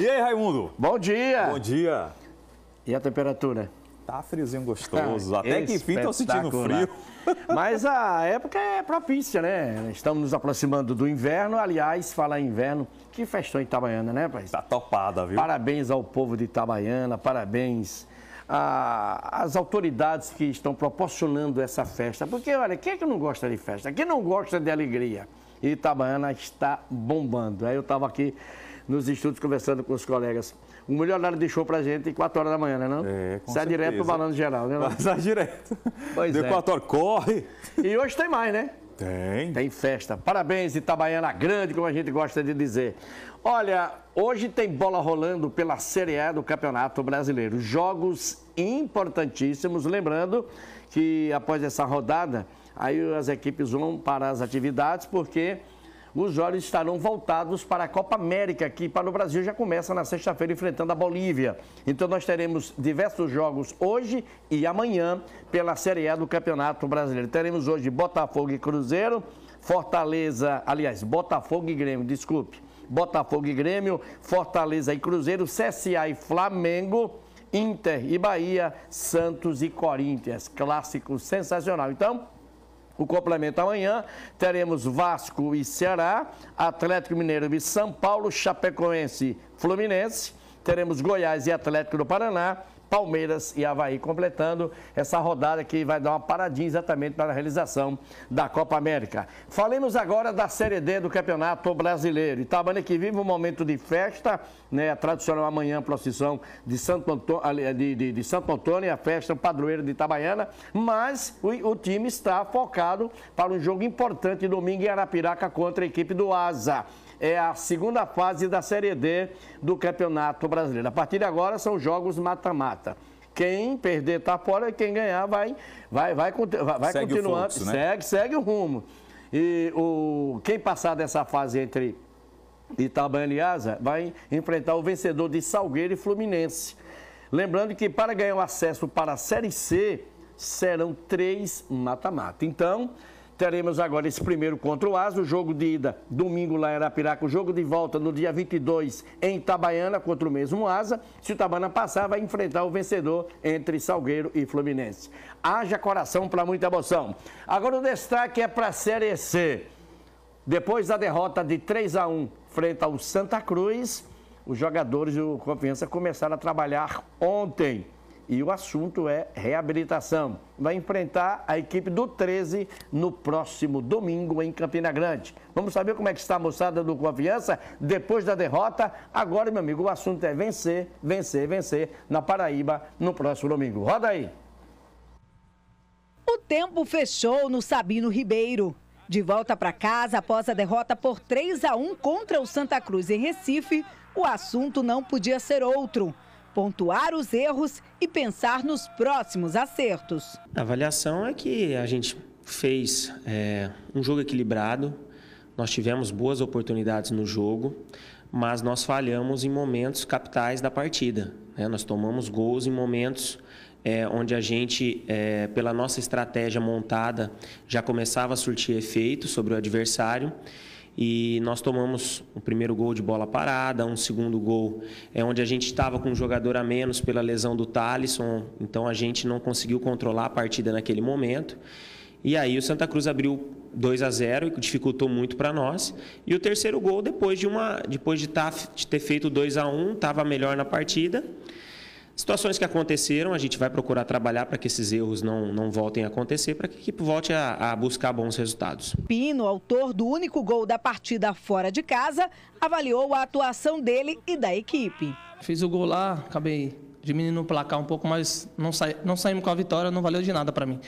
E aí, Raimundo? Bom dia. Bom dia. E a temperatura? Tá friozinho gostoso. Ah, até que enfim estou sentindo frio. Mas a época é propícia, né? Estamos nos aproximando do inverno. Aliás, falar em inverno, que festão em Itabaiana, né, pai? Tá topada, viu? Parabéns ao povo de Itabaiana, parabéns às autoridades que estão proporcionando essa festa. Porque, olha, quem é que não gosta de festa? Quem não gosta de alegria? E Itabaiana está bombando. Aí eu estava aqui nos estudos, conversando com os colegas. O melhor horário de show pra gente é 4 horas da manhã, né? Não? É, Sai certeza. direto pro balanço geral, né? Não? Sai direto. Pois Deu é. horas, corre. E hoje tem mais, né? Tem. Tem festa. Parabéns, Itabaiana Grande, como a gente gosta de dizer. Olha, hoje tem bola rolando pela Série A do Campeonato Brasileiro. Jogos importantíssimos. Lembrando que após essa rodada, aí as equipes vão para as atividades, porque os olhos estarão voltados para a Copa América, que para o Brasil já começa na sexta-feira enfrentando a Bolívia. Então nós teremos diversos jogos hoje e amanhã pela Série A do Campeonato Brasileiro. Teremos hoje Botafogo e Cruzeiro, Fortaleza, aliás, Botafogo e Grêmio, desculpe. Botafogo e Grêmio, Fortaleza e Cruzeiro, CSA e Flamengo. Inter e Bahia, Santos e Corinthians, clássico sensacional. Então, o complemento amanhã teremos Vasco e Ceará, Atlético Mineiro e São Paulo, Chapecoense, Fluminense, teremos Goiás e Atlético do Paraná, Palmeiras e Havaí, completando essa rodada que vai dar uma paradinha exatamente para a realização da Copa América. Falemos agora da Série D do Campeonato Brasileiro. Itabana que vive um momento de festa, né, a tradicional amanhã procissão de Santo Antônio, de, de, de Santo Antônio a festa padroeira de Itabaiana, mas o, o time está focado para um jogo importante domingo em Arapiraca contra a equipe do Asa é a segunda fase da Série D do Campeonato Brasileiro. A partir de agora são jogos mata-mata. Quem perder está fora e quem ganhar vai, vai, vai, vai segue continuando. Fluxo, né? Segue, segue o rumo. E o, quem passar dessa fase entre Itabaiana e Asa vai enfrentar o vencedor de Salgueiro e Fluminense. Lembrando que para ganhar o acesso para a Série C serão três mata-mata. Então, Teremos agora esse primeiro contra o Asa, o jogo de ida domingo lá em Arapiraca, o jogo de volta no dia 22 em Itabaiana contra o mesmo Asa. Se o Tabana passar, vai enfrentar o vencedor entre Salgueiro e Fluminense. Haja coração para muita emoção. Agora o destaque é para a Série C. Depois da derrota de 3 a 1 frente ao Santa Cruz, os jogadores do Confiança começaram a trabalhar ontem e o assunto é reabilitação. Vai enfrentar a equipe do 13 no próximo domingo em Campina Grande. Vamos saber como é que está a moçada do Confiança depois da derrota. Agora, meu amigo, o assunto é vencer, vencer, vencer na Paraíba no próximo domingo. Roda aí. O tempo fechou no Sabino Ribeiro. De volta para casa após a derrota por 3 a 1 contra o Santa Cruz em Recife, o assunto não podia ser outro pontuar os erros e pensar nos próximos acertos. A avaliação é que a gente fez é, um jogo equilibrado, nós tivemos boas oportunidades no jogo, mas nós falhamos em momentos capitais da partida. Né? Nós tomamos gols em momentos é, onde a gente, é, pela nossa estratégia montada, já começava a surtir efeito sobre o adversário e nós tomamos o primeiro gol de bola parada, um segundo gol é onde a gente estava com um jogador a menos pela lesão do Thalisson, então a gente não conseguiu controlar a partida naquele momento. E aí o Santa Cruz abriu 2 a 0 e dificultou muito para nós. E o terceiro gol depois de uma depois de, tá, de ter feito 2 a 1, um, estava melhor na partida. Situações que aconteceram, a gente vai procurar trabalhar para que esses erros não, não voltem a acontecer, para que a equipe volte a, a buscar bons resultados. Pino, autor do único gol da partida fora de casa, avaliou a atuação dele e da equipe. Fiz o gol lá, acabei diminuindo o placar um pouco, mas não, não saímos com a vitória, não valeu de nada para mim.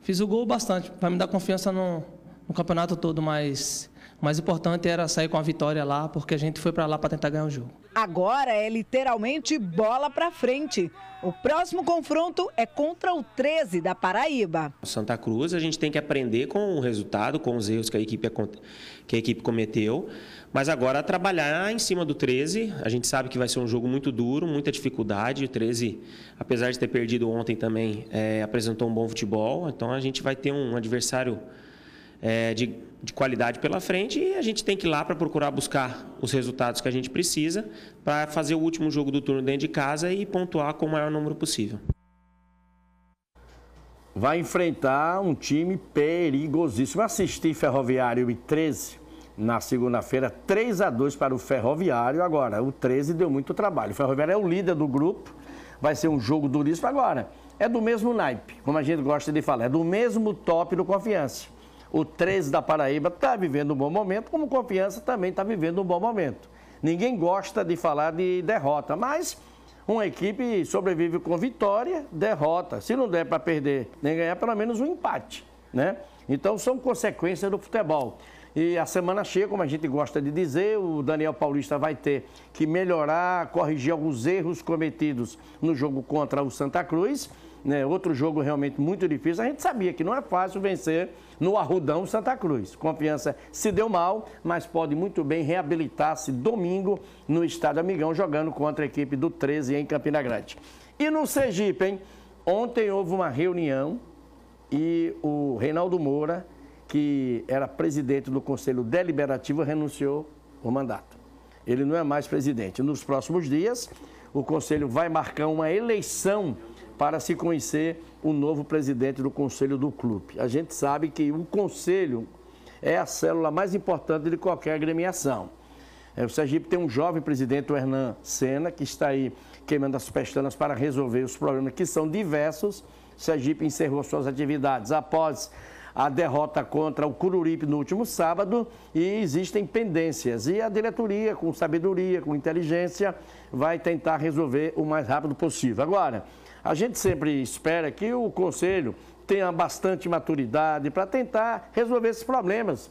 Fiz o gol bastante, vai me dar confiança no, no campeonato todo, mas o mais importante era sair com a vitória lá, porque a gente foi para lá para tentar ganhar o jogo. Agora é literalmente bola para frente. O próximo confronto é contra o 13 da Paraíba. Santa Cruz, a gente tem que aprender com o resultado, com os erros que a equipe, que a equipe cometeu, mas agora trabalhar em cima do 13. A gente sabe que vai ser um jogo muito duro, muita dificuldade. O 13, apesar de ter perdido ontem também, é, apresentou um bom futebol. Então a gente vai ter um adversário é, de, de qualidade pela frente e a gente tem que ir lá para procurar buscar os resultados que a gente precisa para fazer o último jogo do turno dentro de casa e pontuar com o maior número possível. Vai enfrentar um time perigosíssimo. assistir Ferroviário e 13 na segunda-feira, 3 a 2 para o Ferroviário. Agora, o 13 deu muito trabalho. O Ferroviário é o líder do grupo, vai ser um jogo duríssimo agora. É do mesmo naipe, como a gente gosta de falar, é do mesmo top do confiança. O 13 da Paraíba está vivendo um bom momento, como Confiança também está vivendo um bom momento. Ninguém gosta de falar de derrota, mas uma equipe sobrevive com vitória, derrota. Se não der para perder nem ganhar, pelo menos um empate, né? Então são consequências do futebol. E a semana cheia, como a gente gosta de dizer, o Daniel Paulista vai ter que melhorar, corrigir alguns erros cometidos no jogo contra o Santa Cruz. Né? Outro jogo realmente muito difícil. A gente sabia que não é fácil vencer no Arrudão Santa Cruz. Confiança se deu mal, mas pode muito bem reabilitar-se domingo no Estádio Amigão, jogando contra a equipe do 13 em Campina Grande. E no Sergipe, hein? Ontem houve uma reunião e o Reinaldo Moura que era presidente do Conselho Deliberativo, renunciou o mandato. Ele não é mais presidente. Nos próximos dias, o Conselho vai marcar uma eleição para se conhecer o novo presidente do Conselho do Clube. A gente sabe que o Conselho é a célula mais importante de qualquer agremiação. É, o Sergipe tem um jovem presidente, o Hernan Senna, que está aí queimando as pestanas para resolver os problemas que são diversos. O Sergipe encerrou suas atividades após a derrota contra o Cururipe no último sábado e existem pendências. E a diretoria, com sabedoria, com inteligência, vai tentar resolver o mais rápido possível. Agora, a gente sempre espera que o Conselho tenha bastante maturidade para tentar resolver esses problemas.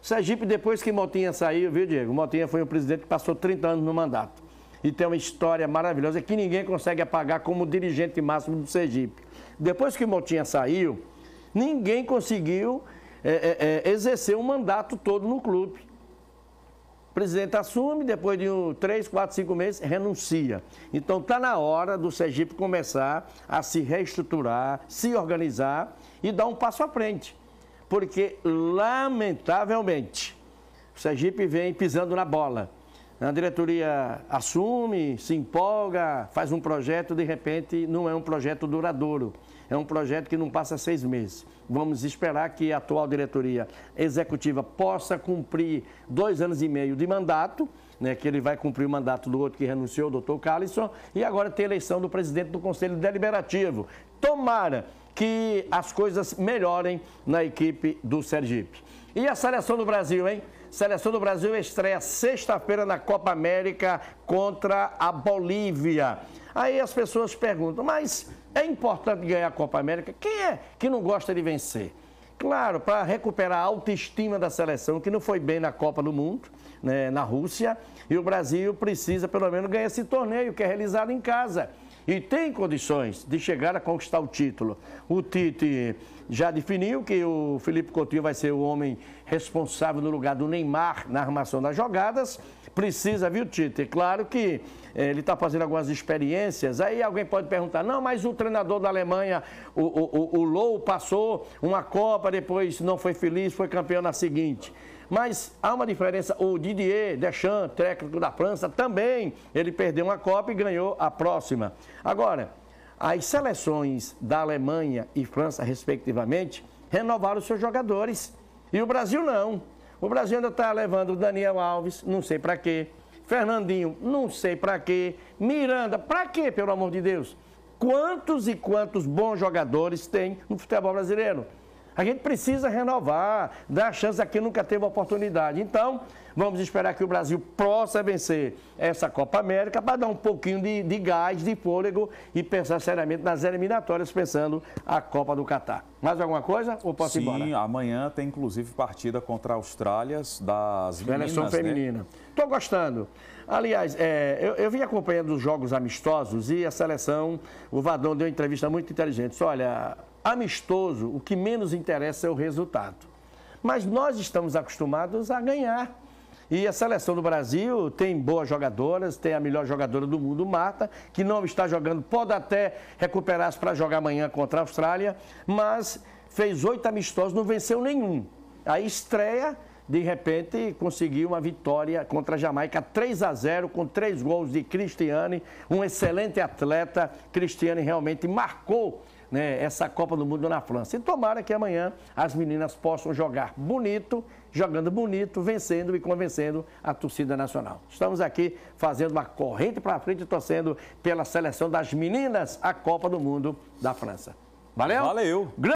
Sergipe, depois que Motinha saiu, viu, Diego? Motinha foi um presidente que passou 30 anos no mandato. E tem uma história maravilhosa que ninguém consegue apagar como dirigente máximo do Sergipe. Depois que Motinha saiu, ninguém conseguiu é, é, é, exercer um mandato todo no clube. O presidente assume, depois de um, três, quatro, cinco meses, renuncia. Então está na hora do Sergipe começar a se reestruturar, se organizar e dar um passo à frente. Porque, lamentavelmente, o Sergipe vem pisando na bola. A diretoria assume, se empolga, faz um projeto, de repente não é um projeto duradouro. É um projeto que não passa seis meses. Vamos esperar que a atual diretoria executiva possa cumprir dois anos e meio de mandato, né, que ele vai cumprir o mandato do outro que renunciou, o doutor Carlisson, e agora tem eleição do presidente do Conselho Deliberativo. Tomara que as coisas melhorem na equipe do Sergipe. E a seleção do Brasil, hein? Seleção do Brasil estreia sexta-feira na Copa América contra a Bolívia. Aí as pessoas perguntam, mas é importante ganhar a Copa América. Quem é que não gosta de vencer? Claro, para recuperar a autoestima da seleção, que não foi bem na Copa do Mundo, né, na Rússia, e o Brasil precisa pelo menos ganhar esse torneio que é realizado em casa e tem condições de chegar a conquistar o título. O Tite já definiu que o Felipe Coutinho vai ser o homem responsável no lugar do Neymar na armação das jogadas. Precisa, viu, Tite? Claro que eh, ele está fazendo algumas experiências. Aí alguém pode perguntar: não, mas o treinador da Alemanha, o, o, o, o Low, passou uma Copa, depois não foi feliz, foi campeão na seguinte. Mas há uma diferença. O Didier Deschamps, técnico da França, também ele perdeu uma Copa e ganhou a próxima. Agora, as seleções da Alemanha e França, respectivamente, renovaram seus jogadores. E o Brasil não. O Brasil ainda está levando o Daniel Alves, não sei para quê. Fernandinho, não sei para quê. Miranda, para quê, pelo amor de Deus? Quantos e quantos bons jogadores tem no futebol brasileiro? A gente precisa renovar, dar a chance a quem nunca teve oportunidade. Então, vamos esperar que o Brasil possa vencer essa Copa América para dar um pouquinho de, de gás, de fôlego e pensar seriamente nas eliminatórias, pensando a Copa do Catar. Mais alguma coisa ou posso Sim, ir embora? Sim, amanhã tem inclusive partida contra a Austrália das Seleção né? feminina. Estou né? gostando. Aliás, é, eu, eu vim acompanhando os jogos amistosos e a seleção, o Vadão deu uma entrevista muito inteligente. Olha, amistoso, o que menos interessa é o resultado. Mas nós estamos acostumados a ganhar. E a seleção do Brasil tem boas jogadoras, tem a melhor jogadora do mundo, Marta, que não está jogando, pode até recuperar-se para jogar amanhã contra a Austrália, mas fez oito amistosos, não venceu nenhum. A estreia, de repente, conseguiu uma vitória contra a Jamaica 3 a 0 com três gols de Cristiane, um excelente atleta. Cristiane realmente marcou né, essa Copa do Mundo na França. E tomara que amanhã as meninas possam jogar bonito, jogando bonito, vencendo e convencendo a torcida nacional. Estamos aqui fazendo uma corrente para frente, torcendo pela seleção das meninas a Copa do Mundo da França. Valeu? Valeu.